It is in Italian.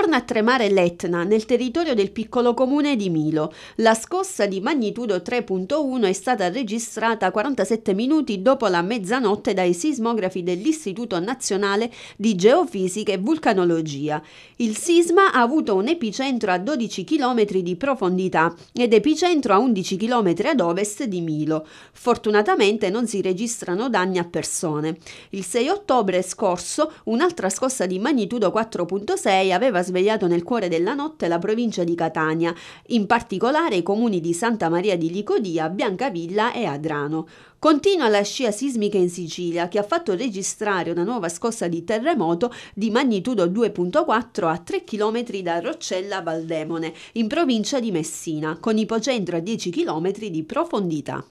Torna a tremare l'Etna nel territorio del piccolo comune di Milo. La scossa di magnitudo 3.1 è stata registrata 47 minuti dopo la mezzanotte dai sismografi dell'Istituto Nazionale di Geofisica e Vulcanologia. Il sisma ha avuto un epicentro a 12 km di profondità ed epicentro a 11 km ad ovest di Milo. Fortunatamente non si registrano danni a persone. Il 6 ottobre scorso un'altra scossa di magnitudo 4.6 aveva svegliato nel cuore della notte la provincia di Catania, in particolare i comuni di Santa Maria di Licodia, Biancavilla e Adrano. Continua la scia sismica in Sicilia che ha fatto registrare una nuova scossa di terremoto di magnitudo 2.4 a 3 km da Roccella Valdemone, in provincia di Messina, con ipocentro a 10 km di profondità.